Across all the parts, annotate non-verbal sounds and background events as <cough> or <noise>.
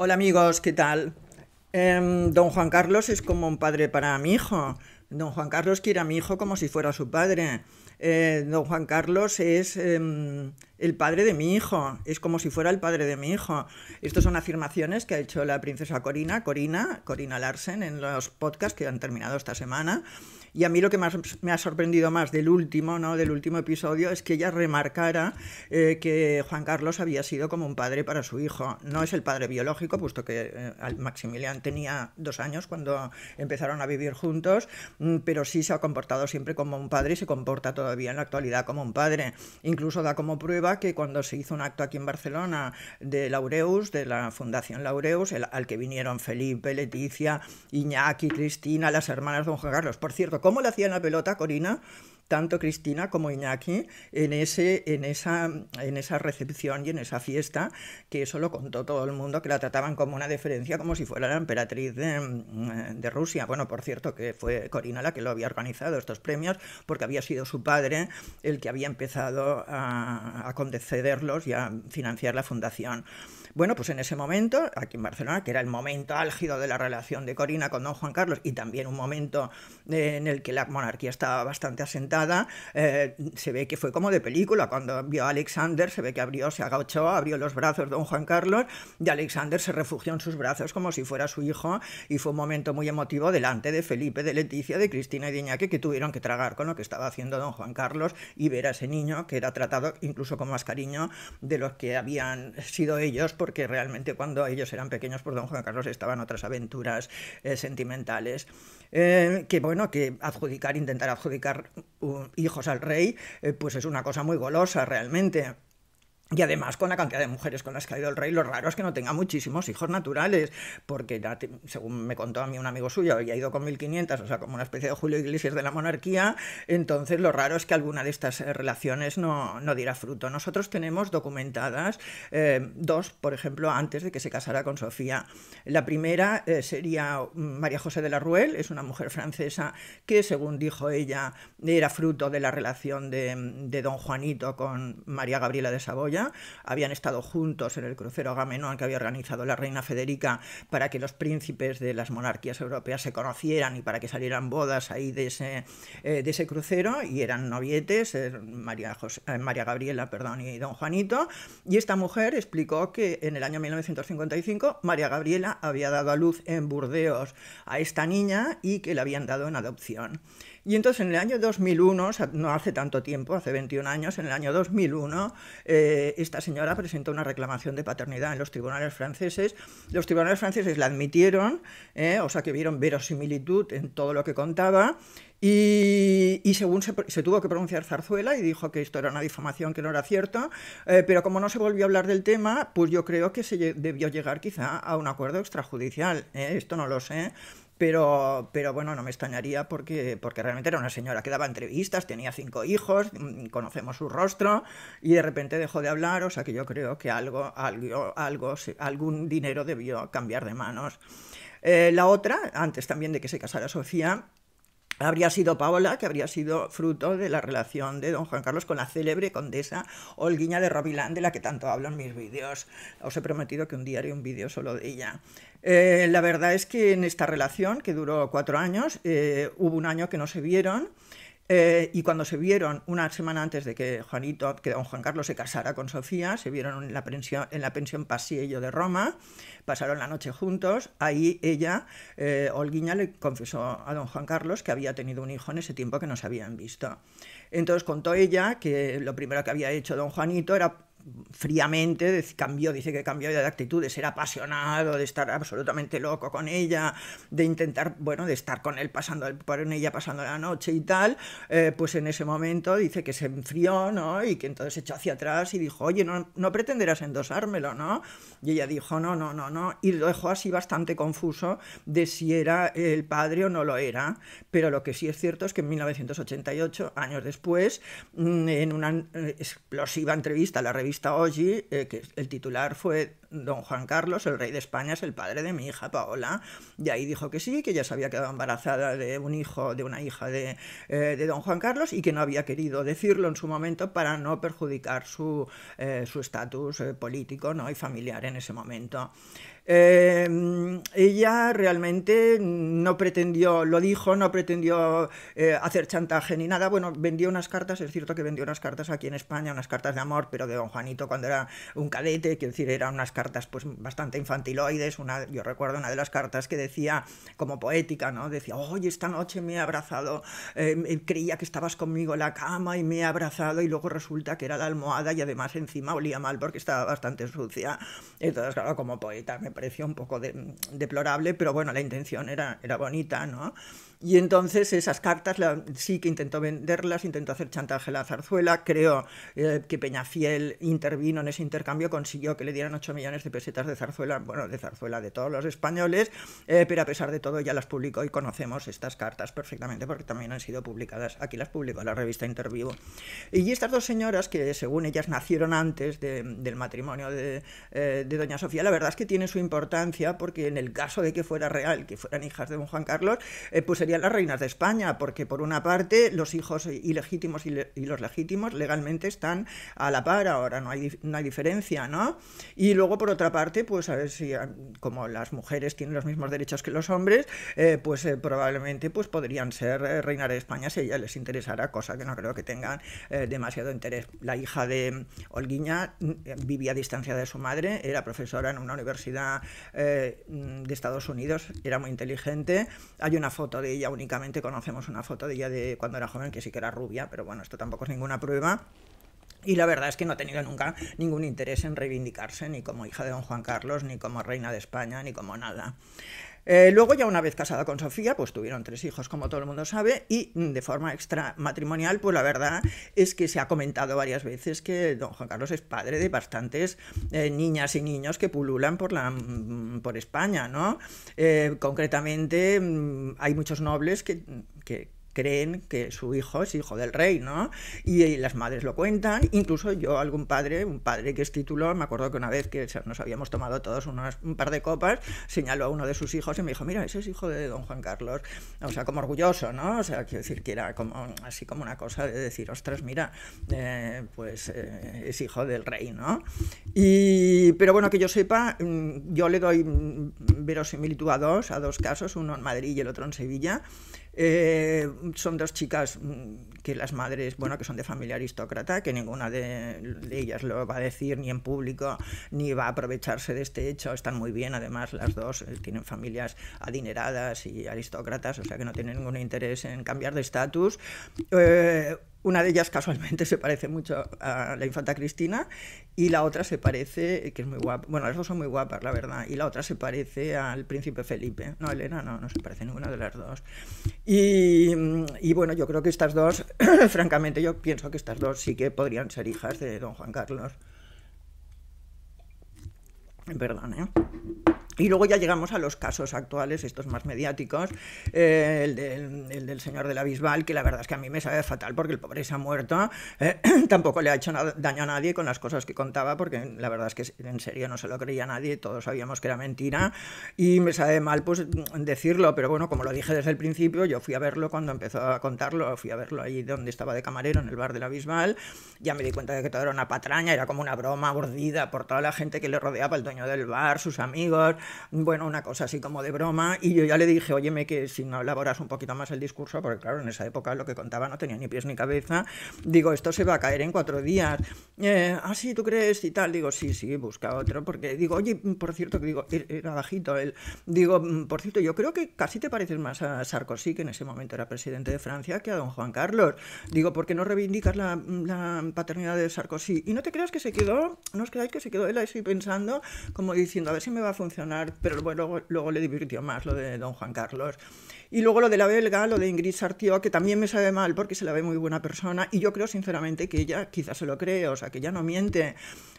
Hola amigos, ¿qué tal? Em, don Juan Carlos es como un padre para mi hijo. Don Juan Carlos quiere a mi hijo como si fuera su padre. Eh, don Juan Carlos es em, el padre de mi hijo, es como si fuera el padre de mi hijo. Estas son afirmaciones que ha hecho la princesa Corina, Corina, Corina Larsen, en los podcasts que han terminado esta semana. Y a mí lo que más me ha sorprendido más del último, ¿no? del último episodio, es que ella remarcara eh, que Juan Carlos había sido como un padre para su hijo. No es el padre biológico, puesto que eh, Maximilian tenía dos años cuando empezaron a vivir juntos, mm, pero sí se ha comportado siempre como un padre y se comporta todavía en la actualidad como un padre. Incluso da como prueba que cuando se hizo un acto aquí en Barcelona de Laureus, de la Fundación Laureus, al que vinieron Felipe, Leticia, Iñaki, Cristina, las hermanas de Don Juan Carlos. Por cierto, ¿cómo le hacían la pelota, Corina? tanto Cristina como Iñaki en, ese, en, esa, en esa recepción y en esa fiesta, que eso lo contó todo el mundo, que la trataban como una deferencia, como si fuera la emperatriz mm, de, Rusia. Bueno, por cierto, que fue Corina la que lo había organizado, estos premios, porque había sido su padre el que había empezado a, a concederlos y a financiar la fundación. Bueno, pues en ese momento, aquí en Barcelona, que era el momento álgido de la relación de Corina con don Juan Carlos y también un momento eh, en el que la monarquía estaba bastante asentada, eh, se ve que fue como de película. Cuando vio a Alexander, se ve que abrió, se agachó, abrió los brazos don Juan Carlos y Alexander se refugió en sus brazos como si fuera su hijo y fue un momento muy emotivo delante de Felipe, de Leticia, de Cristina y de que tuvieron que tragar con lo que estaba haciendo don Juan Carlos y ver a ese niño que era tratado incluso con más cariño de los que habían sido ellos porque realmente cuando ellos eran pequeños por don Juan Carlos estaban otras aventuras eh, sentimentales. Eh, que bueno, que adjudicar, intentar adjudicar hijos al rey, eh, pues es una cosa muy golosa realmente. Y además con la cantidad de mujeres con las que ha ido el rey, lo raro es que no tenga muchísimos hijos naturales, porque según me contó a mí un amigo suyo, había ido con 1500, o sea, como una especie de Julio Iglesias de la monarquía, entonces lo raro es que alguna de estas eh, relaciones no, diera fruto. Nosotros tenemos documentadas eh, dos, por ejemplo, antes de que se casara con Sofía. La primera eh, sería mm, María José de la Ruel, es una mujer francesa que, según dijo ella, era fruto de la relación de, de don Juanito con María Gabriela de Saboya habían estado juntos en el crucero Agamenón que había organizado la reina Federica para que los príncipes de las monarquías europeas se conocieran y para que salieran bodas ahí de ese, eh, de ese crucero y eran novietes, eh, María, eh, María Gabriela perdón, y don Juanito, y esta mujer explicó que en el año 1955 María Gabriela había dado a luz en Burdeos a esta niña y que la habían dado en adopción. Y entonces en el año 2001, no hace tanto tiempo, hace 21 años, en el año 2001, eh, esta señora presentó una reclamación de paternidad en los tribunales franceses. Los tribunales franceses la admitieron, eh, o sea que vieron verosimilitud en todo lo que contaba. Y, según se, tuvo que pronunciar Zarzuela y dijo que esto era una difamación que no era cierto, eh, pero como no se volvió a hablar del tema, pues yo creo que se debió llegar quizá a un acuerdo extrajudicial. Esto no lo sé, pero, bueno, no me extrañaría porque, porque realmente era una señora que daba entrevistas, tenía cinco hijos, mm, conocemos su rostro y de repente dejó de hablar, o sea que yo creo que algo, algo, algún dinero debió cambiar de manos. Eh, la otra, antes también de que se casara Sofía, habría sido Paola, que habría sido fruto de la relación de don Juan Carlos con la célebre condesa Olguiña de Robilán, de la que tanto hablo en mis vídeos. Os he prometido que un día haré un vídeo solo de ella. Eh, la verdad es que en esta relación, que duró cuatro años, eh, hubo un año que no se vieron. Eh, y cuando se vieron, una semana antes de que Juanito, que don Juan Carlos se casara con Sofía, se vieron en la pensión, en la pensión Pasiello de Roma, pasaron la noche juntos, ahí ella, eh, le confesó a don Juan Carlos que había tenido un hijo en ese tiempo que no se habían visto. Entonces contó ella que lo primero que había hecho don Juanito era fríamente cambió, dice que cambió de actitud, de ser apasionado, de estar absolutamente loco con ella, de intentar, bueno, de estar con él pasando, con ella pasando la noche y tal, eh, pues en ese momento dice que se enfrió, ¿no? Y que entonces echó hacia atrás y dijo, oye, no, no pretenderás endosármelo, ¿no? Y ella dijo, no, no, no, no, y lo dejó así bastante confuso de si era el padre o no lo era, pero lo que sí es cierto es que en 1988, años después, mm, en una eh, explosiva entrevista a la revista Está Oggi, eh, que el titular fue Don Juan Carlos, el rey de España, es el padre de mi hija Paola. Y ahí dijo que sí, que ya se había quedado embarazada de un hijo, de una hija de, eh, Don Juan Carlos y que no había querido decirlo en su momento para no perjudicar su eh, estatus político ¿no? y familiar en ese momento. Em, ella realmente no pretendió, lo dijo, no pretendió eh, hacer chantaje ni nada. Bueno, vendió unas cartas, es cierto que vendió unas cartas aquí en España, unas cartas de amor, pero de don Juanito cuando era un cadete, quiero decir, eran unas cartas pues bastante infantiloides. Una, yo recuerdo una de las cartas que decía, como poética, ¿no? Decía, hoy esta noche me he abrazado, em, eh, creía que estabas conmigo en la cama y me he abrazado y luego resulta que era la almohada y además encima olía mal porque estaba bastante sucia. Entonces, claro, como poeta me pareció un poco deplorable, pero bueno, la intención era, era bonita, ¿no? Y entonces esas cartas sí que intentó venderlas, intentó hacer chantaje a la zarzuela, creo eh, que Peñafiel intervino en ese intercambio, consiguió que le dieran 8 millones de pesetas de zarzuela, bueno, de zarzuela de todos los españoles, eh, pero a pesar de todo ya las publicó y conocemos estas cartas perfectamente porque también han sido publicadas, aquí las publicó la revista Intervivo. Y estas dos señoras que según ellas nacieron antes del matrimonio eh, de, Doña Sofía, la verdad es que tiene su importancia porque en el caso de que fuera real, que fueran hijas de un Juan Carlos, eh, pues serían las reinas de España, porque por una parte los hijos ilegítimos y, los legítimos legalmente están a la par ahora, no hay, no hay diferencia, ¿no? Y luego por otra parte, pues a ver si ah, como las mujeres tienen los mismos derechos que los hombres, eh, pues eh, probablemente pues podrían ser reinas de España si a ellas les interesara, cosa que no creo que tengan demasiado interés. La hija de Olguiña mm, vivía a distancia de su madre, era profesora en una universidad eh, mm, de Estados Unidos, era muy inteligente. Hay una foto de ella, únicamente conocemos una foto de ella de cuando era joven, que sí que era rubia, pero bueno, esto tampoco es ninguna prueba. Y la verdad es que no ha tenido nunca ningún interés en reivindicarse, ni como hija de don Juan Carlos, ni como reina de España, ni como nada. Eh, luego, ya una vez casada con Sofía, pues tuvieron tres hijos, como todo el mundo sabe, y mm, de forma extramatrimonial, pues la verdad es que se ha comentado varias veces que don Juan Carlos es padre de bastantes eh, niñas y niños que pululan por, la, mm, por España, ¿no? Eh, concretamente, mm, hay muchos nobles que, que creen que su hijo es hijo del rey, ¿no? Y, las madres lo cuentan, incluso yo algún padre, un padre que es título, me acuerdo que una vez que nos habíamos tomado todos un par de copas, señaló a uno de sus hijos y me dijo, mira, ese es hijo de don Juan Carlos, o sea, como orgulloso, ¿no? O sea, quiero decir que era como, así como una cosa de decir, ostras, mira, eh, pues eh, es hijo del rey, ¿no? Y, pero bueno, que yo sepa, mm, yo le doy mm, verosimilitud a dos, a dos casos, uno en Madrid y el otro en Sevilla. Eh, son dos chicas mm, que las madres, bueno, que son de familia aristócrata, que ninguna de, ellas lo va a decir ni en público, ni va a aprovecharse de este hecho. Están muy bien, además, las dos eh, tienen familias adineradas y aristócratas, o sea que no tienen ningún interés en cambiar de estatus. Eh, una de ellas casualmente se parece mucho a la infanta Cristina y la otra se parece, que es muy guapa, bueno, las dos son muy guapas, la verdad, y la otra se parece al príncipe Felipe. No, Elena no, no se parece ninguna de las dos. Y, y bueno, yo creo que estas dos, <clears throat> francamente, yo pienso que estas dos sí que podrían ser hijas de don Juan Carlos. Perdón, ¿eh? Y luego ya llegamos a los casos actuales, estos más mediáticos, eh, el, del, señor de la Bisbal, que la verdad es que a mí me sabe fatal porque el pobre se ha muerto, eh, <clears throat> tampoco le ha hecho daño a nadie con las cosas que contaba, porque la verdad es que en serio no se lo creía nadie, todos sabíamos que era mentira, y me sabe mal pues decirlo, pero bueno, como lo dije desde el principio, yo fui a verlo cuando empezó a contarlo, fui a verlo ahí donde estaba de camarero, en el bar de la Bisbal, ya me di cuenta de que todo era una patraña, era como una broma bordida por toda la gente que le rodeaba, el dueño del bar, sus amigos, bueno, una cosa así como de broma, y yo ya le dije, óyeme, que si no elaboras un poquito más el discurso, porque claro, en esa época lo que contaba no tenía ni pies ni cabeza, digo, esto se va a caer en cuatro días. Eh, ah, sí, ¿tú crees? Y tal, digo, sí, sí, busca otro, porque digo, oye, por cierto, que digo, er, era bajito él, digo, por cierto, yo creo que casi te pareces más a Sarkozy, que en ese momento era presidente de Francia, que a don Juan Carlos. Digo, ¿por qué no reivindicas la, paternidad de Sarkozy? Y no te creas que se quedó, no os creáis que se quedó él así pensando, como diciendo, a ver si me va a funcionar pero bueno, luego le divirtió más lo de don Juan Carlos. Y luego lo de la belga, lo de Ingrid Sartió, que también me sabe mal porque se la ve muy buena persona y yo creo sinceramente que ella quizás se lo cree, o sea, que ella no miente.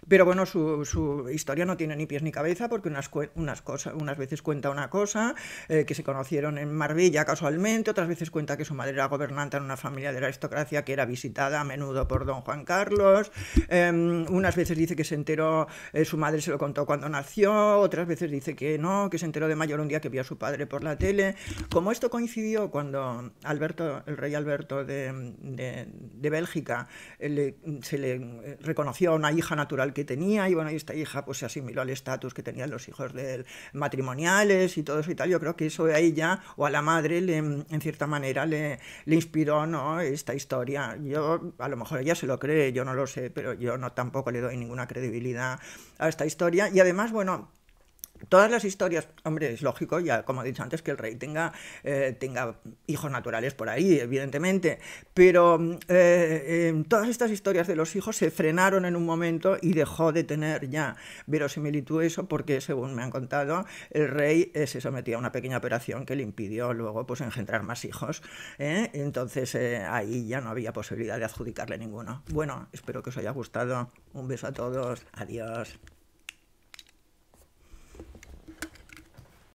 Pero bueno, su, su, historia no tiene ni pies ni cabeza porque unas, unas, cosas unas veces cuenta una cosa, eh, que se conocieron en Marbella casualmente, otras veces cuenta que su madre era gobernante en una familia de la aristocracia que era visitada a menudo por don Juan Carlos, em, unas veces dice que se enteró, eh, su madre se lo contó cuando nació, otras veces dice que no, que se enteró de mayor un día que vio a su padre por la tele. Como esto coincidió cuando Alberto, el rey Alberto de, de, Bélgica eh, se le reconoció a una hija natural que que tenía, y bueno, y esta hija pues se asimiló al estatus que tenían los hijos del matrimoniales y todo eso y tal. Yo creo que eso a ella o a la madre en cierta manera le, le inspiró ¿no? esta historia. Yo a lo mejor ella se lo cree, yo no lo sé, pero yo no tampoco le doy ninguna credibilidad a esta historia. Y además, bueno, Todas las historias, hombre, es lógico, ya como he dicho antes, que el rey tenga, eh, tenga hijos naturales por ahí, evidentemente, pero mm, eh, eh, todas estas historias de los hijos se frenaron en un momento y dejó de tener ya verosimilitud eso, porque según me han contado, el rey se sometía a una pequeña operación que le impidió luego pues, engendrar más hijos, entonces ahí ya no había posibilidad de adjudicarle ninguno. Bueno, espero que os haya gustado, un beso a todos, adiós.